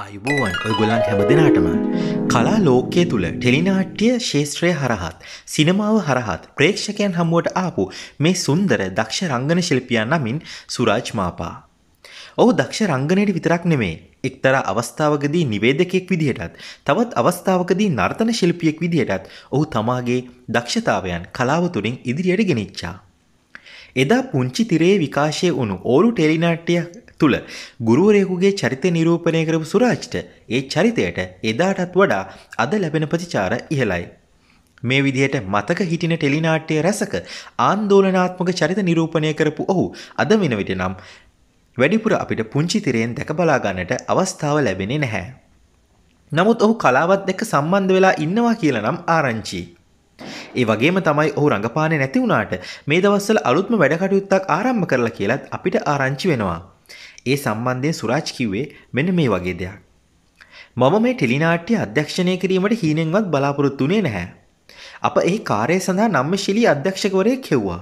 ආයුබෝවන් ඔයගොල්ලන් හැම දෙනාටම කලා ලෝකයේ තුළ ටෙලිනාට්‍ය ශේත්‍රය හරහත් සිනමාව හරහත් ප්‍රේක්ෂකයන් හමුවට ආපු මේ සුන්දර දක්ෂ රංගන ශිල්පියන් නමින් සුරාජ් මාපා. ඔහු දක්ෂ රංගනයට විතරක් නෙමේ එක්තරා අවස්ථාවකදී නිවේදකයෙක් විදිහටත් තවත් අවස්ථාවකදී නර්තන ශිල්පියෙක් විදිහටත් ඔහු තමාගේ දක්ෂතාවයන් කලාව තුළින් ඉදිරියට ගෙනනිච්චා. එදා පුංචි තිරේ විකාශය වුණු ඕරු ටෙලිනාට්‍යය තුළ ගුරුවරයෙකුගේ චරිතය නිරූපණය කරපු සුරාජ්ට ඒ චරිතයට එදාටත් වඩා අද ලැබෙන ප්‍රතිචාර ඉහළයි. මේ විදිහට මතක හිටින ටෙලිනාට්‍යය රැසක ආන්දෝලනාත්මක චරිත නිරූපණය කරපු ඔහු අද වෙන විට නම් වැඩිපුර අපිට පුංචි තිරයෙන් දැක බලා ගන්නට අවස්ථාව ලැබෙන්නේ නැහැ. නමුත් ඔහු කලාවත් එක්ක සම්බන්ධ වෙලා ඉන්නවා කියලා නම් ආරංචි. ඒ වගේම තමයි ඔහු රඟපානේ නැති වුණාට මේ දවස්වල අලුත්ම වැඩකටයුත්තක් ආරම්භ කරලා කියලත් අපිට ආරංචි වෙනවා. ඒ සම්බන්ධයෙන් සුරාජ් කිව්වේ මෙන්න මේ වගේ දෙයක්. මම මේ ටෙලිනාට්‍ය අධ්‍යක්ෂණය කිරීමට හීනෙන්වත් බලාපොරොත්තුුනේ නැහැ. අප එහි කාරය සඳහා නම්මශිලී අධ්‍යක්ෂකවරය කෙව්වා.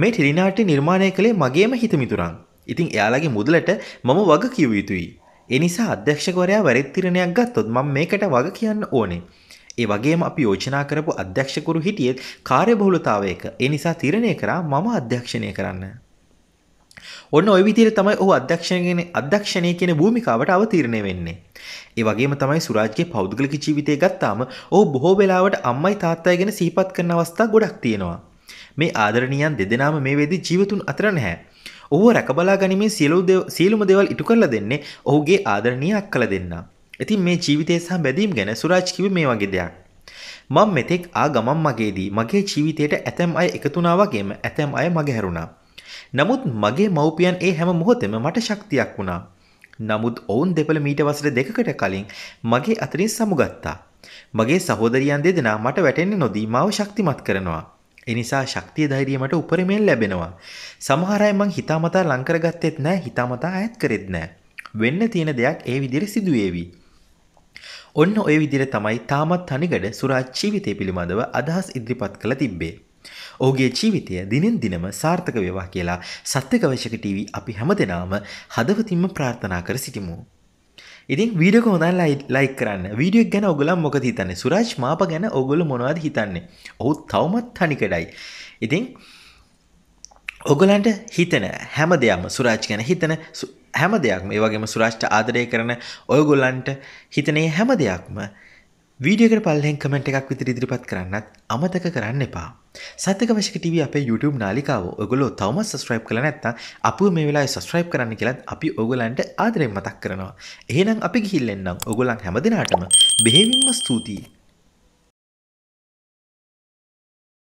මේ ටෙලිනාට්‍ය නිර්මාණය කළේ මගේම හිතමිතුරන්. ඉතින් එයාලගේ මුදලට මම වග කිව යුතුයි. එනිසා අධ්‍යක්ෂකවරයා වැරදිතිරණයක් ගත්තොත් මම මේකට වග කියන්න ඕනේ. ඒ වගේම අපි යෝජනා කරපු අධ්‍යක්ෂකරු හිටියෙත් කාර්යබහුලතාවයක ඒ නිසා තීරණය කරා මම අධ්‍යක්ෂණය කරන්න. ඔන්න ඔය විදිහට තමයි ඔහු අධ්‍යක්ෂණය අධ්‍යක්ෂණය කියන භූමිකාවට අවතීර්ණය වෙන්නේ. ඒ වගේම තමයි සුරාජ්ගේ පෞද්ගලික ජීවිතය ගත්තාම ඔහු බොහෝ වෙලාවට අම්මයි තාත්තයි ගැන සිහිපත් කරන අවස්ථා ගොඩක් තියෙනවා. මේ ආදරණියන් දෙදෙනාම මේ වෙදි ජීවතුන් අතර නැහැ. ඔහුව රැකබලා ගනිමින් සියලු සියලුම දේවල් ඉටු කරලා දෙන්නේ ඔහුගේ ආදරණීය අක්කලා දෙන්නා. ඉතින් මේ ජීවිතය සහ බැඳීම් ගැන සුරාජ් කිව්වේ මේ වගේ දෙයක්. මම මෙතෙක් ආ ගමන් මගේදී මගේ ජීවිතයට ඇතැම් අය එකතු වුණා වගේම ඇතැම් අය මගහැරුණා. නමුත් මගේ මව්පියන් ඒ හැම මොහොතෙම මට ශක්තියක් වුණා. නමුත් ඔවුන් දෙපළ මීට වසර දෙකකට කලින් මගේ අතරින් සමුගත්තා. මගේ සහෝදරියන් දෙදෙනා මට වැටෙන්නේ නොදී මාව ශක්තිමත් කරනවා. එනිසා ශක්තිය ධෛර්යයට උපරිමයෙන් ලැබෙනවා. සමහර අය මං හිතාමතා ලං කරගත්තේත් නැහැ, හිතාමතා ඈත් කරෙත් නැහැ. වෙන්න තියෙන දෙයක් ඒ විදිහට සිදුවේවි. ඔන්න ඔය විදිර තමයි තාමත් තනිගඩ සුරා ජීවිතය පිළිබඳව අදහස් ඉදිරිපත් කළ තිබ්බේ. ඔහුගේ ජීවිතය දිනෙන් දිනම සාර්ථක වේවා කියලා සත්‍යකවශක TV අපි හැමදෙනාම හදවතින්ම ප්‍රාර්ථනා කර සිටිමු. ඉතින් වීඩියෝ එක හොඳයි ලයික් කරන්න. වීඩියෝ එක ගැන ඔයගොල්ලෝ මොකද හිතන්නේ? සුරාජ් මාප ගැන ඔයගොල්ලෝ මොනවද හිතන්නේ? ඔහු තවමත් තනිකඩයි. ඉතින් ඔගොලන්ට හිතන හැම දෙයක්ම සුරාජ් ගැන හිතන හැම දෙයක්ම ඒ වගේම සුරාෂ්ට ආදරය කරන ඔයගොල්ලන්ට හිතනේ හැම දෙයක්ම වීඩියකට පල්ලෙන් කමෙන්ට් එකක් විතර ඉදිරිපත් කරන්නත් අමතක කරන්න එපා. සතක වශක TV අපේ YouTube නාලිකාව ඔගොලෝ තවම සස්්‍රයිප් කළ නැත්තම් අප මේ වෙලා සස්්‍රයිප් කරන්න කියලත් අපි ඔගොලන්ට ආදරෙන් මතක් කරනවා. එහෙනම් අපි ගිහිල්ලෙන්නම් ඔගොලන් හැමදිනාටම බෙහෙවින්ම ස්තුතියි.